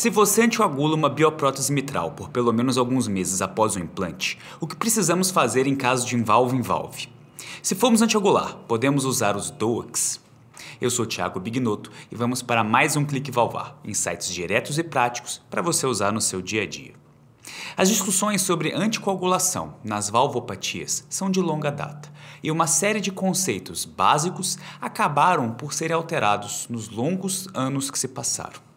Se você anticoagula uma bioprótese mitral por pelo menos alguns meses após o implante, o que precisamos fazer em caso de envalve-envalve? Se formos antiagular, podemos usar os DOACs. Eu sou Thiago Bignoto e vamos para mais um Clique Valvar, insights diretos e práticos para você usar no seu dia a dia. As discussões sobre anticoagulação nas valvopatias são de longa data e uma série de conceitos básicos acabaram por ser alterados nos longos anos que se passaram.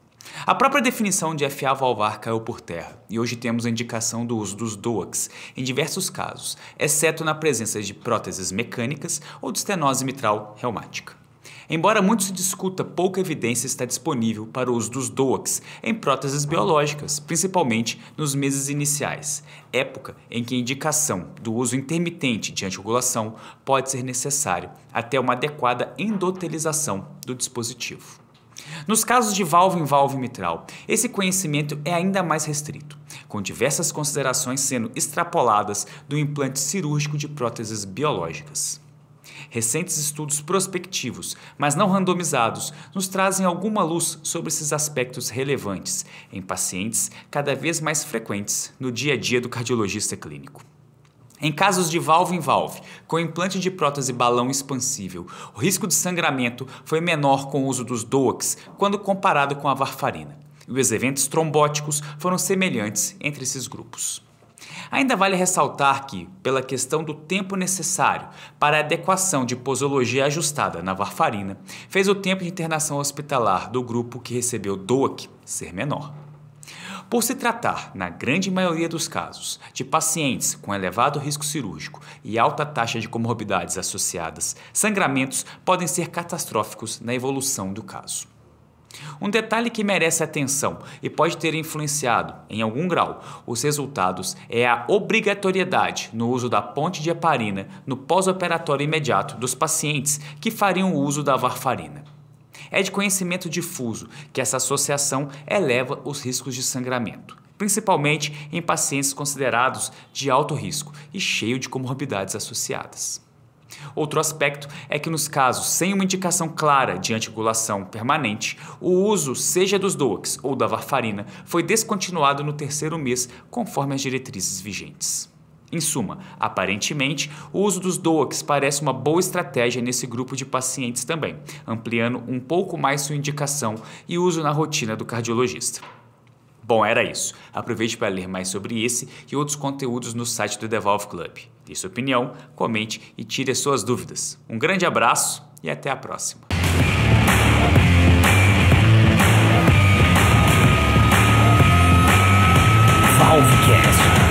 A própria definição de FA valvar caiu por terra, e hoje temos a indicação do uso dos DOACs em diversos casos, exceto na presença de próteses mecânicas ou de estenose mitral reumática. Embora muito se discuta, pouca evidência está disponível para o uso dos DOACs em próteses biológicas, principalmente nos meses iniciais, época em que a indicação do uso intermitente de anticoagulação pode ser necessário até uma adequada endotelização do dispositivo. Nos casos de valva em valva mitral, esse conhecimento é ainda mais restrito, com diversas considerações sendo extrapoladas do implante cirúrgico de próteses biológicas. Recentes estudos prospectivos, mas não randomizados, nos trazem alguma luz sobre esses aspectos relevantes em pacientes cada vez mais frequentes no dia a dia do cardiologista clínico. Em casos de valva em valve, com implante de prótese balão expansível, o risco de sangramento foi menor com o uso dos DOACs quando comparado com a varfarina. E os eventos trombóticos foram semelhantes entre esses grupos. Ainda vale ressaltar que, pela questão do tempo necessário para a adequação de posologia ajustada na varfarina, fez o tempo de internação hospitalar do grupo que recebeu DOAC ser menor. Por se tratar, na grande maioria dos casos, de pacientes com elevado risco cirúrgico e alta taxa de comorbidades associadas, sangramentos podem ser catastróficos na evolução do caso. Um detalhe que merece atenção e pode ter influenciado, em algum grau, os resultados é a obrigatoriedade no uso da ponte de heparina no pós-operatório imediato dos pacientes que fariam uso da varfarina é de conhecimento difuso que essa associação eleva os riscos de sangramento, principalmente em pacientes considerados de alto risco e cheio de comorbidades associadas. Outro aspecto é que, nos casos sem uma indicação clara de anticoagulação permanente, o uso, seja dos DOACs ou da varfarina, foi descontinuado no terceiro mês, conforme as diretrizes vigentes. Em suma, aparentemente, o uso dos DOACs parece uma boa estratégia nesse grupo de pacientes também, ampliando um pouco mais sua indicação e uso na rotina do cardiologista. Bom, era isso. Aproveite para ler mais sobre esse e outros conteúdos no site do Devolve Club. Dê sua opinião, comente e tire suas dúvidas. Um grande abraço e até a próxima. Valvecast.